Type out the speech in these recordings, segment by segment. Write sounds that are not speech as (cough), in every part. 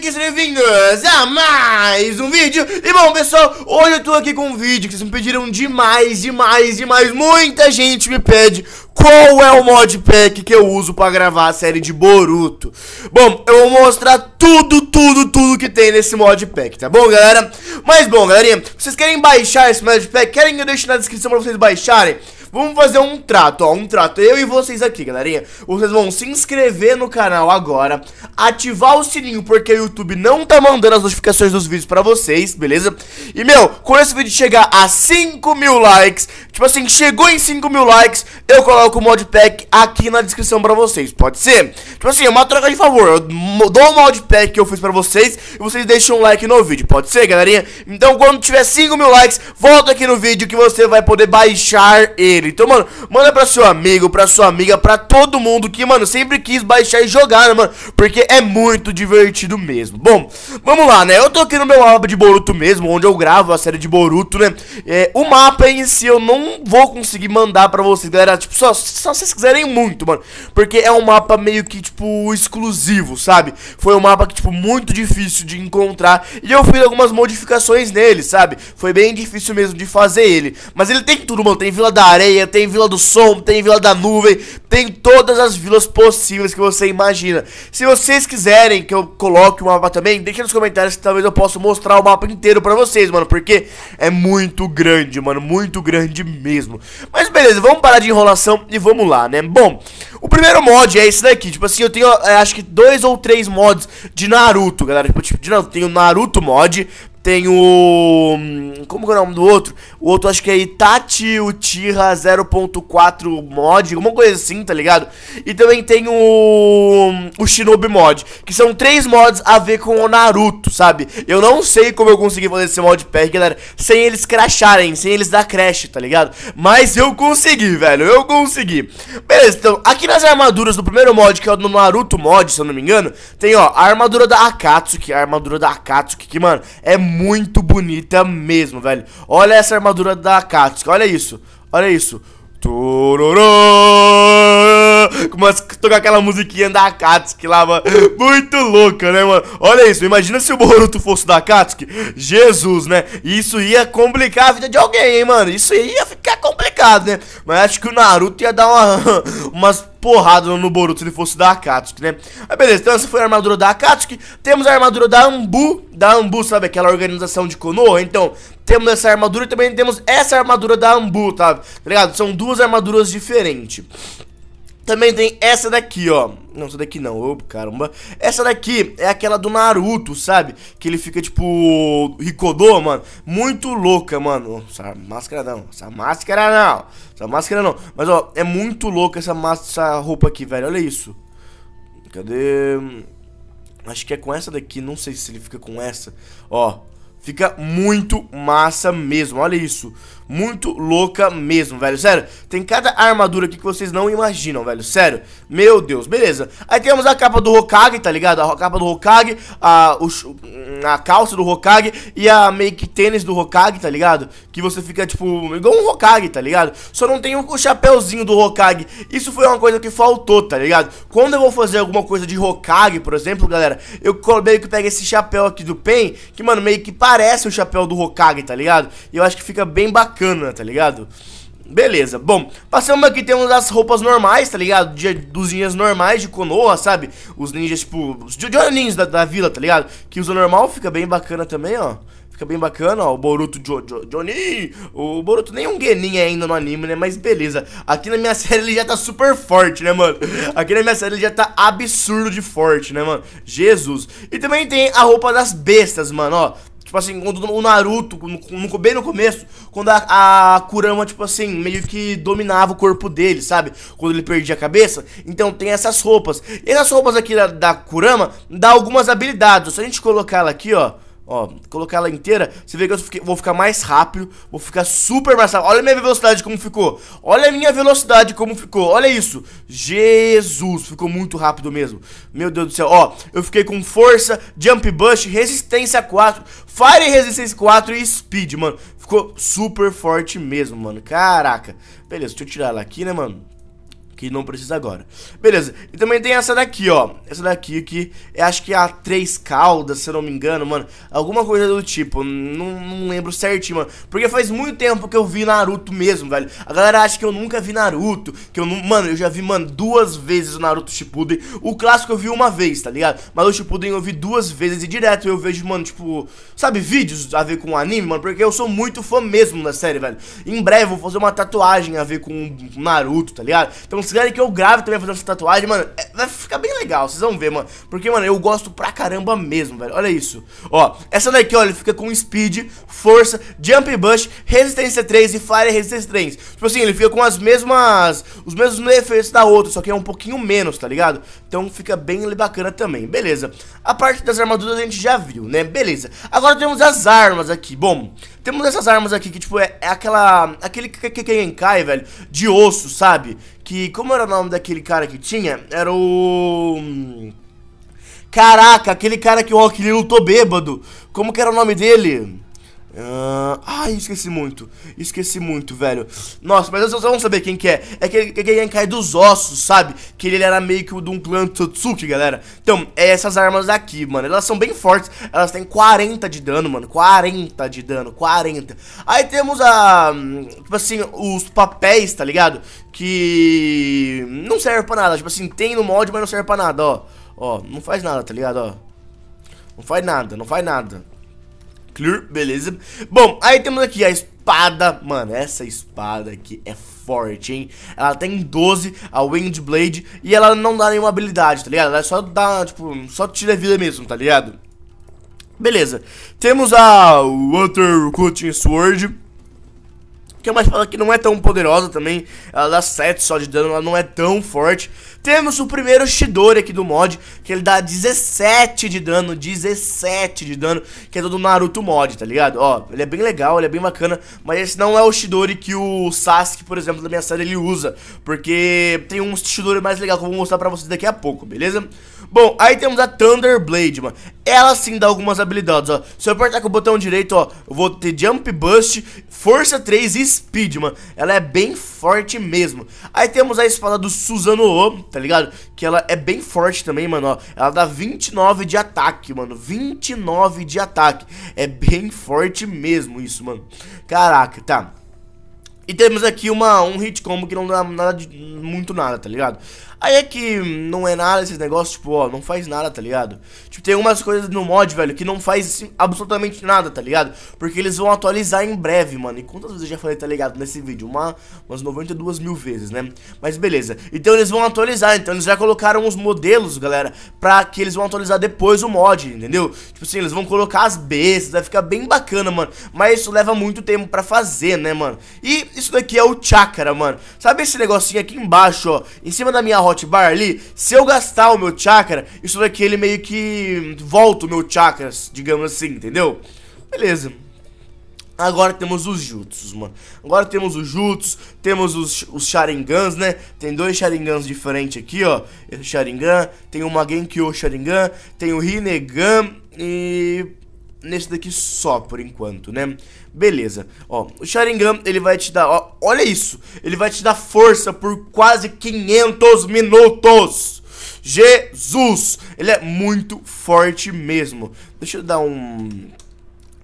bem sejam bem-vindos a é mais um vídeo E bom, pessoal, hoje eu tô aqui com um vídeo que vocês me pediram demais, demais, demais Muita gente me pede qual é o modpack que eu uso pra gravar a série de Boruto Bom, eu vou mostrar tudo, tudo, tudo que tem nesse modpack, tá bom, galera? Mas bom, galerinha, vocês querem baixar esse modpack? Querem que eu deixe na descrição pra vocês baixarem? Vamos fazer um trato, ó, um trato, eu e vocês aqui, galerinha. Vocês vão se inscrever no canal agora, ativar o sininho, porque o YouTube não tá mandando as notificações dos vídeos pra vocês, beleza? E, meu, quando esse vídeo chegar a 5 mil likes, tipo assim, chegou em 5 mil likes, eu coloco o modpack aqui na descrição pra vocês, pode ser? Tipo assim, é uma troca de favor, eu dou o modpack que eu fiz pra vocês e vocês deixam um like no vídeo, pode ser, galerinha? Então, quando tiver 5 mil likes, volta aqui no vídeo que você vai poder baixar ele. Então, mano, manda pra seu amigo, pra sua amiga, pra todo mundo que, mano, sempre quis baixar e jogar, né, mano? Porque é muito divertido mesmo. Bom, vamos lá, né? Eu tô aqui no meu mapa de Boruto mesmo, onde eu gravo a série de Boruto, né? É, o mapa em si eu não vou conseguir mandar pra vocês, galera. Tipo, só, só se vocês quiserem muito, mano. Porque é um mapa meio que, tipo, exclusivo, sabe? Foi um mapa que, tipo, muito difícil de encontrar. E eu fiz algumas modificações nele, sabe? Foi bem difícil mesmo de fazer ele. Mas ele tem tudo, mano. Tem Vila da Areia Areia, tem Vila do Som, tem Vila da Nuvem, tem todas as vilas possíveis que você imagina. Se vocês quiserem que eu coloque o um mapa também, deixa nos comentários que talvez eu possa mostrar o mapa inteiro pra vocês, mano, porque é muito grande, mano, muito grande mesmo. Mas beleza, vamos parar de enrolação e vamos lá, né? Bom, o primeiro mod é esse daqui, tipo assim, eu tenho, é, acho que dois ou três mods de Naruto, galera, tipo, tipo de Naruto, tenho Naruto mod, tem o. Hum, como que é o nome do outro? O outro acho que é Itachi Uchiha 0.4 mod, alguma coisa assim, tá ligado? E também tem o. Hum, o Shinobi mod, que são três mods a ver com o Naruto, sabe? Eu não sei como eu consegui fazer esse mod pack, galera, sem eles crasharem, sem eles dar crash, tá ligado? Mas eu consegui, velho, eu consegui. Beleza, então, aqui nas armaduras do primeiro mod, que é o do Naruto mod, se eu não me engano, tem ó, a armadura da Akatsuki, a armadura da Akatsuki, que mano, é muito muito bonita mesmo, velho. Olha essa armadura da Akatsuki, olha isso. Olha isso. Tururu! tocar aquela musiquinha da Akatsuki lá, mano. Muito louca, né, mano? Olha isso, imagina se o Boruto fosse da Akatsuki. Jesus, né? Isso ia complicar a vida de alguém, hein, mano? Isso ia ficar complicado, né? Mas acho que o Naruto ia dar uma, (laughs) umas porrada no Boruto se ele fosse da Akatsuki, né? Mas beleza, então essa foi a armadura da Akatsuki. Temos a armadura da Ambu, da Ambu, sabe? Aquela organização de Konoha, então... Temos essa armadura e também temos essa armadura da Ambu, tá? Tá ligado? São duas armaduras diferentes. Também tem essa daqui, ó. Não, essa daqui não, oh, caramba. Essa daqui é aquela do Naruto, sabe? Que ele fica tipo. Ricodô, mano. Muito louca, mano. Essa máscara não. Essa máscara não. Essa máscara não. Mas, ó, é muito louca essa, essa roupa aqui, velho. Olha isso. Cadê? Acho que é com essa daqui. Não sei se ele fica com essa. Ó. Fica muito massa mesmo. Olha isso muito louca mesmo, velho, sério Tem cada armadura aqui que vocês não imaginam, velho, sério Meu Deus, beleza Aí temos a capa do Hokage, tá ligado? A capa do Hokage, a, o, a calça do Hokage e a meio que tênis do Hokage, tá ligado? Que você fica, tipo, igual um Hokage, tá ligado? Só não tem o um chapéuzinho do Hokage Isso foi uma coisa que faltou, tá ligado? Quando eu vou fazer alguma coisa de Hokage, por exemplo, galera Eu meio que pego esse chapéu aqui do Pen Que, mano, meio que parece o chapéu do Hokage, tá ligado? E eu acho que fica bem bacana bacana, tá ligado? Beleza, bom, passamos aqui, temos as roupas normais, tá ligado? De, dos ninjas normais de Konoha, sabe? Os ninjas, tipo, os Jojoninhos da, da vila, tá ligado? Que usa normal, fica bem bacana também, ó Fica bem bacana, ó, o Boruto jo, jo, o Boruto nem um Genin é ainda no anime, né, mas beleza Aqui na minha (laughs) série ele já tá super forte, né, mano Aqui na minha série ele já tá absurdo de forte, né, mano Jesus E também tem a roupa das bestas, mano, ó Tipo assim, quando o Naruto, no, bem no começo, quando a, a, Kurama, tipo assim, meio que dominava o corpo dele, sabe? Quando ele perdia a cabeça. Então tem essas roupas. E essas roupas aqui da, da Kurama dá algumas habilidades. Se a gente colocar ela aqui, ó. Ó, colocar ela inteira, você vê que eu vou ficar mais rápido, vou ficar super mais rápido. Olha a minha velocidade como ficou. Olha a minha velocidade como ficou. Olha isso. Jesus, ficou muito rápido mesmo. Meu Deus do céu. Ó, eu fiquei com força, jump bush, resistência 4, fire resistência 4 e speed, mano. Ficou super forte mesmo, mano. Caraca. Beleza, deixa eu tirar ela aqui, né, mano? que não precisa agora. Beleza, e também tem essa daqui, ó. Essa daqui que é, acho que é a três caldas, se eu não me engano, mano. Alguma coisa do tipo, não, não lembro certinho, mano. Porque faz muito tempo que eu vi Naruto mesmo, velho. A galera acha que eu nunca vi Naruto, que eu não... Mano, eu já vi, mano, duas vezes o Naruto Shippuden. O clássico eu vi uma vez, tá ligado? Mas o Shippuden eu vi duas vezes e direto eu vejo, mano, tipo... Sabe, vídeos a ver com o anime, mano? Porque eu sou muito fã mesmo da série, velho. Em breve eu vou fazer uma tatuagem a ver com Naruto, tá ligado? Então se querem que eu grave também fazer essa tatuagem, mano, é, vai ficar bem legal, vocês vão ver, mano. Porque, mano, eu gosto pra caramba mesmo, velho. Olha isso. Ó, essa daqui, olha, fica com speed, força, jump bush, resistência 3 e fire resistência 3. Tipo assim, ele fica com as mesmas. Os mesmos efeitos da outra, só que é um pouquinho menos, tá ligado? Então fica bem bacana também, beleza. A parte das armaduras a gente já viu, né? Beleza. Agora temos as armas aqui. Bom. Temos essas armas aqui que, tipo, é, é aquela. Aquele Kekenkai, é velho, de osso, sabe? Que. Como era o nome daquele cara que tinha? Era o. Hum, caraca, aquele cara que o Rock Lee lutou bêbado. Como que era o nome dele? Uh, ai, esqueci muito. Esqueci muito, velho. Nossa, mas vocês vão saber quem que é. É aquele que ia cai é dos ossos, sabe? Que ele era meio que o de um clã Tsutsuki, galera. Então, é essas armas aqui, mano. Elas são bem fortes. Elas têm 40 de dano, mano. 40 de dano, 40. Aí temos a. Tipo assim, os papéis, tá ligado? Que. Não serve pra nada. Tipo assim, tem no mod, mas não serve pra nada, ó. Ó, não faz nada, tá ligado? Ó. Não faz nada, não faz nada. Clear, beleza? Bom, aí temos aqui a espada, mano, essa espada aqui é forte, hein? Ela tem 12, a Wind Blade, e ela não dá nenhuma habilidade, tá ligado? Ela só dá, tipo, só tira vida mesmo, tá ligado? Beleza, temos a Water Cutting Sword, que é uma espada que não é tão poderosa também, ela dá 7 só de dano, ela não é tão forte. Temos o primeiro Shidori aqui do mod, que ele dá 17 de dano, 17 de dano, que é do Naruto mod, tá ligado? Ó, ele é bem legal, ele é bem bacana, mas esse não é o Shidori que o Sasuke, por exemplo, da minha série, ele usa, porque tem um Shidori mais legal que eu vou mostrar pra vocês daqui a pouco, beleza? Bom, aí temos a Thunder Blade mano. Ela sim dá algumas habilidades, ó. Se eu apertar com o botão direito, ó, eu vou ter Jump Bust, Força 3 e Speed, mano. Ela é bem forte mesmo. Aí temos a espada do Suzano O, tá ligado? Que ela é bem forte também, mano, ó. Ela dá 29 de ataque, mano. 29 de ataque. É bem forte mesmo isso, mano. Caraca, tá. E temos aqui uma, um hit combo que não dá nada de, muito nada, tá ligado? Aí é que não é nada esses negócios, tipo, ó, não faz nada, tá ligado? Tipo, tem umas coisas no mod, velho, que não faz assim, absolutamente nada, tá ligado? Porque eles vão atualizar em breve, mano. E quantas vezes eu já falei, tá ligado, nesse vídeo? Uma, umas 92 mil vezes, né? Mas beleza. Então eles vão atualizar, então eles já colocaram os modelos, galera, pra que eles vão atualizar depois o mod, entendeu? Tipo assim, eles vão colocar as bestas, vai ficar bem bacana, mano. Mas isso leva muito tempo pra fazer, né, mano? E isso daqui é o chakra, mano. Sabe esse negocinho aqui embaixo, ó? Em cima da minha hotbar ali? Se eu gastar o meu chakra, isso daqui ele meio que volta o meu chakra, digamos assim, entendeu? Beleza. Agora temos os jutsus, mano. Agora temos os jutsus, temos os, os sharingans, né? Tem dois sharingans diferentes aqui, ó. Esse sharingan, tem o Magenkyo sharingan, tem o Rinnegan e nesse daqui só por enquanto, né? Beleza. Ó, o Sharingan, ele vai te dar, ó, olha isso. Ele vai te dar força por quase 500 minutos. Jesus! Ele é muito forte mesmo. Deixa eu dar um...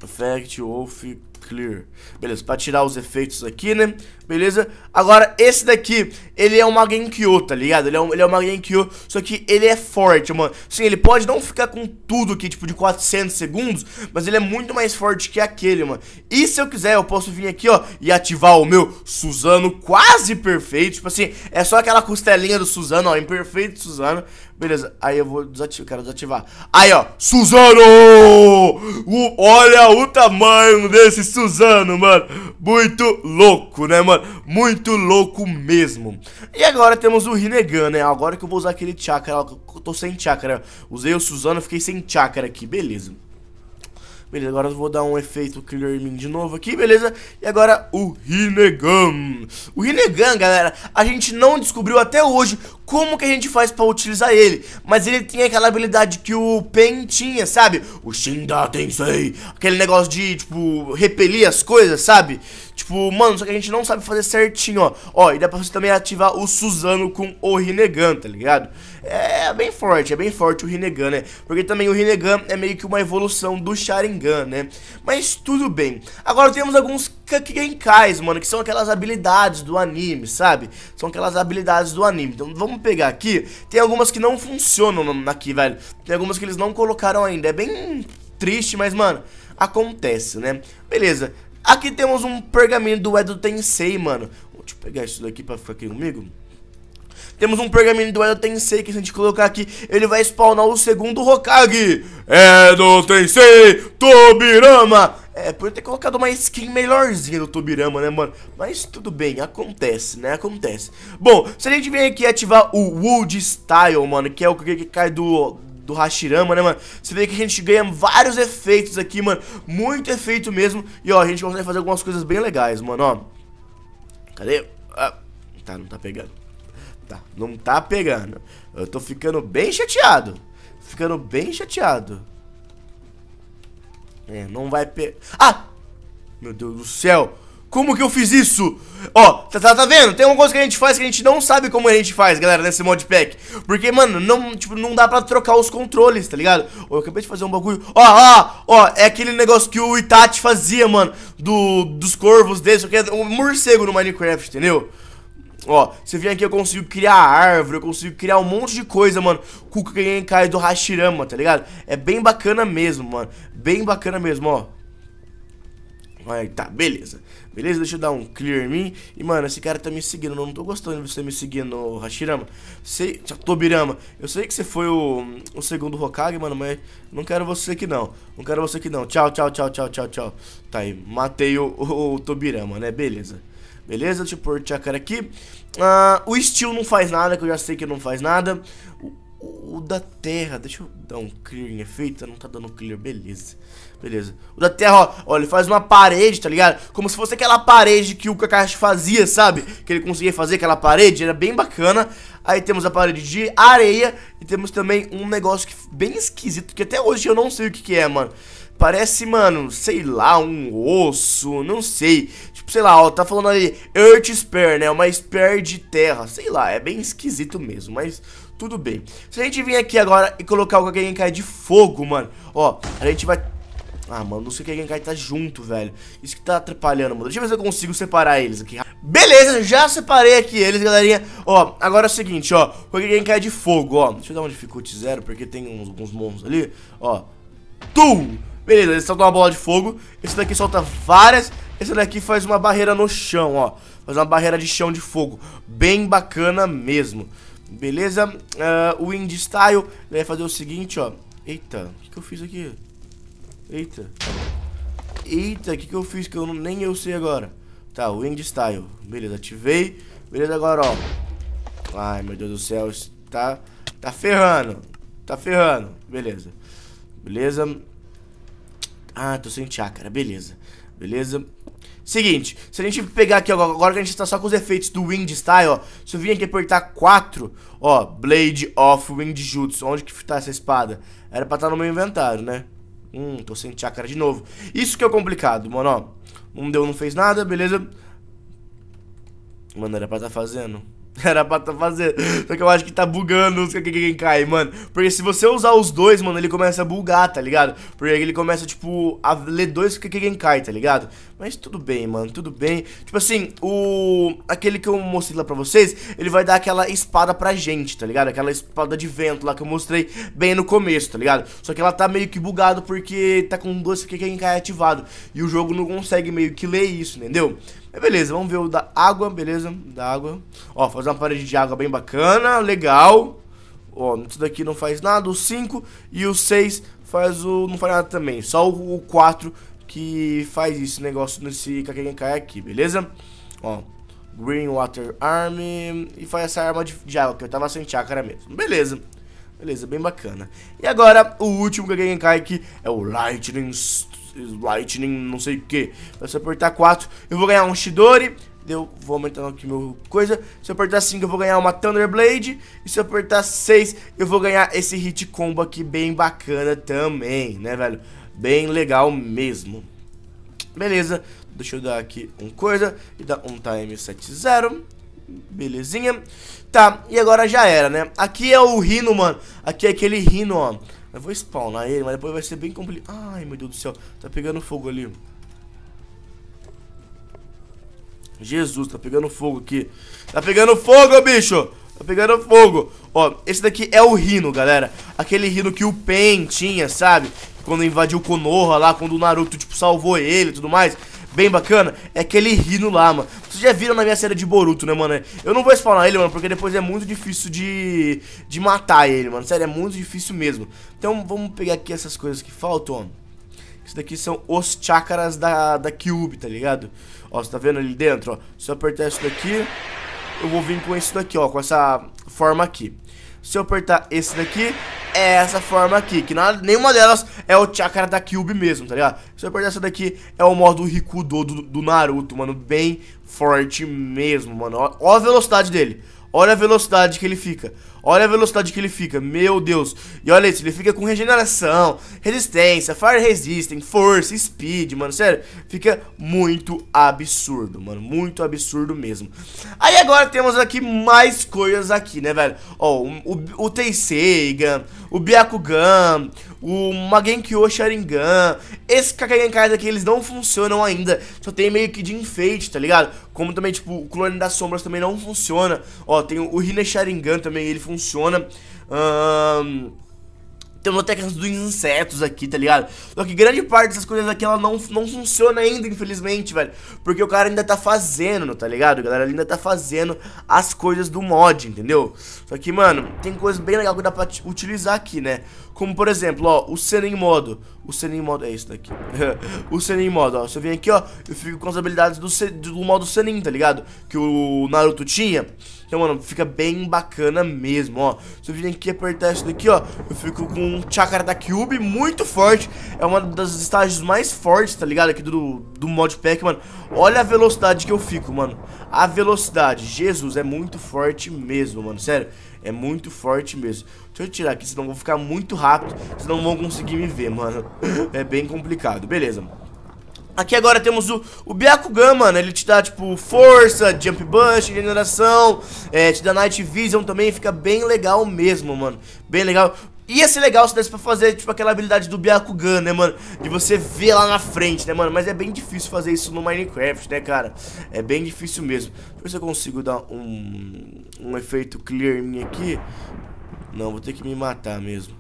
Effect Wolf Clear. Beleza, pra tirar os efeitos aqui, né? beleza? Agora, esse daqui, ele é uma Genkyo, tá ligado? Ele é, um, ele é uma Genkyo, só que ele é forte, mano. Sim, ele pode não ficar com tudo aqui, tipo, de 400 segundos, mas ele é muito mais forte que aquele, mano. E se eu quiser, eu posso vir aqui, ó, e ativar o meu Suzano quase perfeito. Tipo assim, é só aquela costelinha do Suzano, ó, imperfeito Suzano. Beleza, aí eu vou desativar, quero desativar. Aí, ó, Suzano! O, olha o tamanho desse Suzano, mano. Muito louco, né, mano? muito louco mesmo. E agora temos o Rinnegan, né? Agora que eu vou usar aquele chakra, eu tô sem chakra. Usei o Suzano, fiquei sem chakra aqui, beleza. Beleza, agora eu vou dar um efeito Clear mim de novo aqui, beleza? E agora o Rinnegan. O Rinnegan, galera, a gente não descobriu até hoje como que a gente faz pra utilizar ele. Mas ele tem aquela habilidade que o Pen tinha, sabe? O Shinda Tensei. Aquele negócio de, tipo, repelir as coisas, sabe? Tipo, mano, só que a gente não sabe fazer certinho, ó. Ó, e dá pra você também ativar o Suzano com o Rinnegan, tá ligado? É bem forte, é bem forte o Rinnegan, né? Porque também o Rinnegan é meio que uma evolução do Sharingan, né? Mas tudo bem. Agora temos alguns Kakegenkais, mano, que são aquelas habilidades do anime, sabe? São aquelas habilidades do anime. Então vamos pegar aqui. Tem algumas que não funcionam aqui, velho. Tem algumas que eles não colocaram ainda. É bem triste, mas, mano, acontece, né? Beleza. Aqui temos um pergaminho do Edo Tensei, mano. Deixa eu pegar isso daqui pra ficar aqui comigo. Temos um pergaminho do Edo Tensei que se a gente colocar aqui, ele vai spawnar o segundo Hokage. Edo Tensei Tobirama. É, por ter colocado uma skin melhorzinha do Tobirama, né, mano? Mas tudo bem, acontece, né? Acontece. Bom, se a gente vir aqui ativar o Wood Style, mano, que é o que cai do, do Hashirama, né, mano? Você vê que a gente ganha vários efeitos aqui, mano. Muito efeito mesmo. E, ó, a gente consegue fazer algumas coisas bem legais, mano, ó. Cadê? Ah, tá, não tá pegando. Tá, não tá pegando. Eu tô ficando bem chateado. Ficando bem chateado. É, não vai pegar... Ah! Meu Deus do céu! Como que eu fiz isso? Ó, tá, tá, tá, vendo? Tem uma coisa que a gente faz que a gente não sabe como a gente faz, galera, nesse modpack. Porque, mano, não, tipo, não dá pra trocar os controles, tá ligado? Eu acabei de fazer um bagulho. Ó, ó, ó, é aquele negócio que o Itachi fazia, mano, do, dos corvos desse, que é um morcego no Minecraft, entendeu? Ó, você vem aqui, eu consigo criar árvore, eu consigo criar um monte de coisa, mano. Com quem cai do Hashirama, tá ligado? É bem bacana mesmo, mano. Bem bacana mesmo, ó. Aí tá, beleza. Beleza? Deixa eu dar um clear em mim. E, mano, esse cara tá me seguindo. Eu não tô gostando de você me seguindo, Hashirama. Sei, Tobirama, eu sei que você foi o, o segundo Hokage, mano, mas não quero você aqui não. Não quero você aqui não. Tchau, tchau, tchau, tchau, tchau, tchau. Tá aí, matei o, o, o Tobirama, né? Beleza. Beleza? Deixa eu pôr o Chakra aqui. Ah, o Steel não faz nada, que eu já sei que não faz nada. O o da terra, deixa eu dar um clear em efeito, não tá dando clear, beleza Beleza, o da terra, ó, ó, ele faz uma parede, tá ligado? Como se fosse aquela parede que o Kakashi fazia, sabe? Que ele conseguia fazer aquela parede, era bem bacana Aí temos a parede de areia e temos também um negócio que, bem esquisito Que até hoje eu não sei o que, que é, mano Parece, mano, sei lá, um osso, não sei. Tipo, sei lá, ó, tá falando ali Earth Spare, né? Uma Spare de terra, sei lá, é bem esquisito mesmo, mas tudo bem. Se a gente vir aqui agora e colocar o Kagegenkai de fogo, mano, ó, a gente vai... Ah, mano, não sei o que a tá junto, velho. Isso que tá atrapalhando, mano. Deixa eu ver se eu consigo separar eles aqui. Beleza, já separei aqui eles, galerinha. Ó, agora é o seguinte, ó. O Genkai de fogo, ó. Deixa eu dar um dificuldade zero, porque tem uns, uns monstros ali. Ó. Tum! Beleza, eles soltam uma bola de fogo. Esse daqui solta várias. Esse daqui faz uma barreira no chão, ó. Faz uma barreira de chão de fogo. Bem bacana mesmo. Beleza? Uh, o Wind Style vai fazer o seguinte, ó. Eita, o que, que, eu fiz aqui? Eita. Eita, o que, que eu fiz que eu não, nem eu sei agora? Tá, Wind Style. Beleza, ativei. Beleza, agora, ó. Ai, meu Deus do céu. Tá, tá ferrando. Tá ferrando. Beleza. Beleza. Ah, tô sem chácara. Beleza. Beleza. Seguinte, se a gente pegar aqui, ó, agora que a gente tá só com os efeitos do Wind Style, ó. Se eu vir aqui apertar 4, ó, Blade of Wind Jutsu. Onde que tá essa espada? Era pra estar tá no meu inventário, né? Hum, tô sem chakra de novo. Isso que é complicado, mano, ó. Não deu, não fez nada, beleza. Mano, era pra estar tá fazendo. (laughs) Era pra tá fazendo. Só que eu acho que tá bugando os quem cai, mano. Porque se você usar os dois, mano, ele começa a bugar, tá ligado? Porque ele começa, tipo, a ler dois que quem cai, tá ligado? Mas tudo bem, mano, tudo bem. Tipo assim, o. Aquele que eu mostrei lá pra vocês, ele vai dar aquela espada pra gente, tá ligado? Aquela espada de vento lá que eu mostrei bem no começo, tá ligado? Só que ela tá meio que bugado porque tá com dois que quem cai ativado. E o jogo não consegue meio que ler isso, entendeu? beleza, vamos ver o da água, beleza? Da água. Ó, fazer uma parede de água bem bacana, legal. Ó, isso daqui não faz nada, o 5 e o 6 faz o... não faz nada também. Só o 4 que faz esse negócio nesse Kakenkai aqui, beleza? Ó, Green Water Army e faz essa arma de, de água que eu tava sem chácara mesmo. Beleza. Beleza, bem bacana. E agora, o último Kakenkai aqui é o Lightning Storm. Lightning, não sei o que. Se eu apertar 4, eu vou ganhar um Shidori. Eu vou aumentando aqui meu coisa. Se eu apertar 5, eu vou ganhar uma Thunder Blade. E se eu apertar 6, eu vou ganhar esse hit combo aqui bem bacana também, né, velho? Bem legal mesmo. Beleza, deixa eu dar aqui um coisa e dar um time 70. Belezinha. Tá, e agora já era, né? Aqui é o Rhino, mano. Aqui é aquele Rhino, ó. Eu vou spawnar ele, mas depois vai ser bem complicado. Ai, meu Deus do céu. Tá pegando fogo ali. Jesus, tá pegando fogo aqui. Tá pegando fogo, bicho! Tá pegando fogo. Ó, esse daqui é o Rino, galera. Aquele Rino que o Pen tinha, sabe? Quando invadiu Konoha lá, quando o Naruto, tipo, salvou ele e tudo mais bem bacana é aquele Rino lá, mano. Vocês já viram na minha série de Boruto, né, mano? Eu não vou spawnar ele, mano, porque depois é muito difícil de, de matar ele, mano. Sério, é muito difícil mesmo. Então vamos pegar aqui essas coisas que faltam, ó. Isso daqui são os chakras da, da Cube, tá ligado? Ó, você tá vendo ali dentro, ó. Se eu apertar isso daqui, eu vou vir com isso daqui, ó. Com essa forma aqui. Se eu apertar esse daqui, é essa forma aqui, que nada, nenhuma delas é o chakra da Cube mesmo, tá ligado? Se eu apertar essa daqui, é o modo Rikudo do, do Naruto, mano, bem forte mesmo, mano. Ó, ó a velocidade dele. Olha a velocidade que ele fica. Olha a velocidade que ele fica. Meu Deus. E olha isso, ele fica com regeneração, resistência, fire resisting, força, speed, mano. Sério, fica muito absurdo, mano. Muito absurdo mesmo. Aí agora temos aqui mais coisas aqui, né, velho? Ó, o, o, o Tenseigan, o Byakugan, o Magenkyo Sharingan. Esses Kakagenkais aqui, eles não funcionam ainda. Só tem meio que de enfeite, tá ligado? Como também, tipo, o clone das sombras também não funciona. Ó, tem o Hina Sharingan também, ele funciona. Ahn... Um tem uma dos insetos aqui, tá ligado? Só que grande parte dessas coisas aqui, ela não, não funciona ainda, infelizmente, velho. Porque o cara ainda tá fazendo, tá ligado? A galera ainda tá fazendo as coisas do mod, entendeu? Só que, mano, tem coisas bem legais que dá pra utilizar aqui, né? Como, por exemplo, ó, o Senin Modo. O Senin Modo é isso daqui. (laughs) o Senin Modo, ó. Se eu vim aqui, ó, eu fico com as habilidades do, do modo Senin, tá ligado? Que o Naruto tinha. Então, mano, fica bem bacana mesmo, ó. Se eu vim aqui apertar isso daqui, ó, eu fico com um chakra da Cube muito forte. É uma das estágios mais fortes, tá ligado? Aqui do, do modpack, mano. Olha a velocidade que eu fico, mano. A velocidade. Jesus, é muito forte mesmo, mano. Sério, é muito forte mesmo. Deixa eu tirar aqui, senão vou ficar muito rápido. Senão vão conseguir me ver, mano. (laughs) É bem complicado. Beleza, mano. Aqui agora temos o, o Byakugan, mano, ele te dá, tipo, força, jump bust, regeneração, é, te dá night vision também, fica bem legal mesmo, mano, bem legal. Ia ser legal se desse pra fazer, tipo, aquela habilidade do Byakugan, né, mano? De você ver lá na frente, né, mano? Mas é bem difícil fazer isso no Minecraft, né, cara? É bem difícil mesmo. Deixa eu ver se eu consigo dar um, um efeito clear em mim aqui. Não, vou ter que me matar mesmo.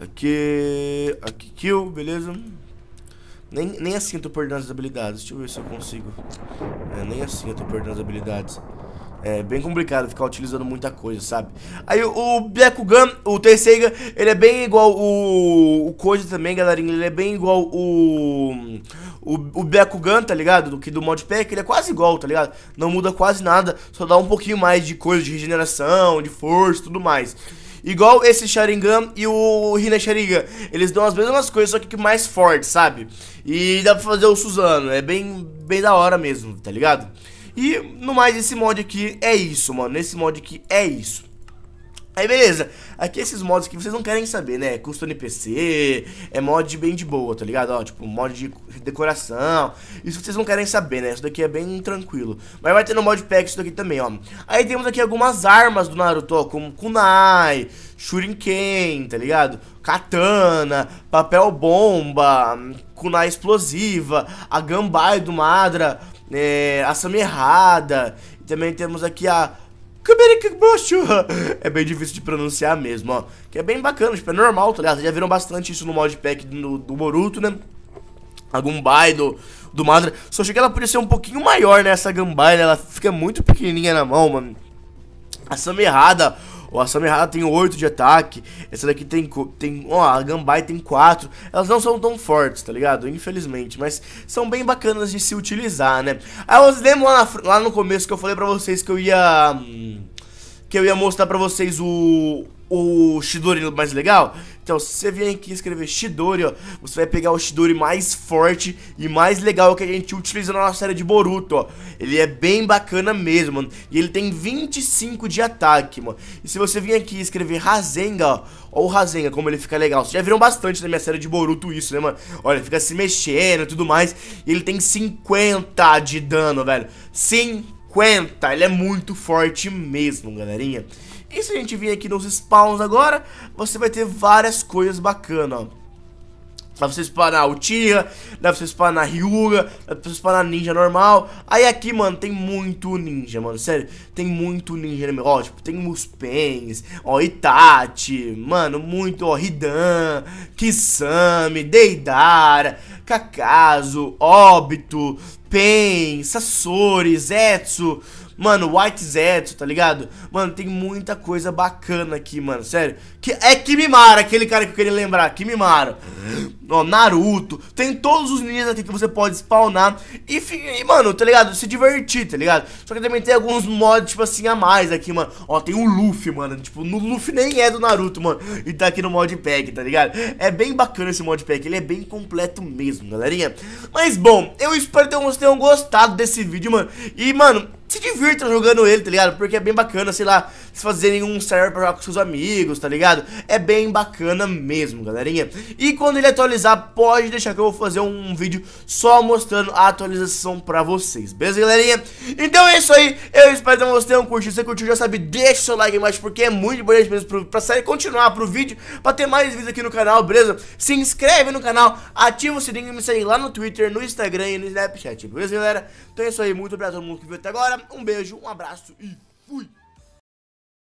Aqui... Aqui, kill, beleza? Nem, nem assim eu tô perdendo as habilidades. Deixa eu ver se eu consigo. É, nem assim eu tô perdendo as habilidades. É bem complicado ficar utilizando muita coisa, sabe? Aí o Byakugan, o Teiseiga, ele é bem igual o, o Koji também, galerinha. Ele é bem igual o, o, o Byakugan, tá ligado? Do que do modpack, ele é quase igual, tá ligado? Não muda quase nada, só dá um pouquinho mais de coisa de regeneração, de força e tudo mais. Igual esse Sharingan e o Hina Sharingan. Eles dão as mesmas coisas, só que mais forte, sabe? E dá pra fazer o Suzano. É bem, bem da hora mesmo, tá ligado? E no mais, esse mod aqui é isso, mano. Esse mod aqui é isso. Aí beleza, aqui esses mods que vocês não querem saber, né, custo NPC, é mod bem de boa, tá ligado, ó, tipo, mod de decoração, isso vocês não querem saber, né, isso daqui é bem tranquilo, mas vai ter no mod pack isso daqui também, ó, aí temos aqui algumas armas do Naruto, ó, como kunai, shuriken, tá ligado, katana, papel bomba, kunai explosiva, a gambai do Madra, é, ação é errada. E também temos aqui a é bem difícil de pronunciar mesmo, ó. Que é bem bacana, tipo, é normal, tá ligado? já viram bastante isso no modpack do, do Boruto, né? A Gumbai do, do Madra. Só achei que ela podia ser um pouquinho maior, né? Essa Gumbai, né? ela fica muito pequenininha na mão, mano. Ação é errada. O a tem 8 de ataque. Essa daqui tem. tem ó, a Gambai tem 4. Elas não são tão fortes, tá ligado? Infelizmente. Mas são bem bacanas de se utilizar, né? Aí vocês lembram lá, na, lá no começo que eu falei pra vocês que eu ia. Hum, que eu ia mostrar pra vocês o. O Shidori mais legal? Então, se você vier aqui escrever Shidori, ó, você vai pegar o Shidori mais forte e mais legal que a gente utiliza na nossa série de Boruto, ó. Ele é bem bacana mesmo, mano. E ele tem 25 de ataque, mano. E se você vir aqui escrever Rasenga, ó, ó o Rasenga, como ele fica legal. Vocês já viram bastante na minha série de Boruto isso, né, mano? Olha, fica se mexendo e tudo mais. E ele tem 50 de dano, velho. 50! Ele é muito forte mesmo, galerinha. E se a gente vir aqui nos spawns agora, você vai ter várias coisas bacanas, ó. Dá pra você spawnar Uchiha, dá pra você spawnar Ryuga, dá pra você spawnar ninja normal. Aí aqui, mano, tem muito ninja, mano. Sério, tem muito ninja meu. Ó, tipo, tem Muspens, ó, Itachi, mano, muito, ó, Hidan, Kisame, Deidara, Kakazu, Obito, Pen, Sasori, Zetsu. Mano, White Zetsu, tá ligado? Mano, tem muita coisa bacana aqui, mano, sério. Que, é Kimimaro, aquele cara que eu queria lembrar, Kimimaro. Ó, Naruto. Tem todos os ninjas aqui que você pode spawnar e, e, mano, tá ligado? Se divertir, tá ligado? Só que também tem alguns mods, tipo assim, a mais aqui, mano. Ó, tem o Luffy, mano. Tipo, no Luffy nem é do Naruto, mano. E tá aqui no modpack, tá ligado? É bem bacana esse modpack. Ele é bem completo mesmo, galerinha. Mas, bom, eu espero que vocês tenham gostado desse vídeo, mano. E, mano, se divirta jogando ele, tá ligado? Porque é bem bacana, sei lá, se fazerem um server pra jogar com seus amigos, tá ligado? É bem bacana mesmo, galerinha. E quando ele atualizar, pode deixar que eu vou fazer um vídeo só mostrando a atualização pra vocês, beleza, galerinha? Então é isso aí, eu espero que vocês tenham curtido. Se você curtiu, já sabe, deixa o seu like embaixo, porque é muito importante mesmo pra, série continuar, pro vídeo, pra ter mais vídeos aqui no canal, beleza? Se inscreve no canal, ativa o sininho e me segue lá no Twitter, no Instagram e no Snapchat, beleza, galera? Então é isso aí, muito obrigado a todo mundo que viu até agora. Um beijo, um abraço e fui!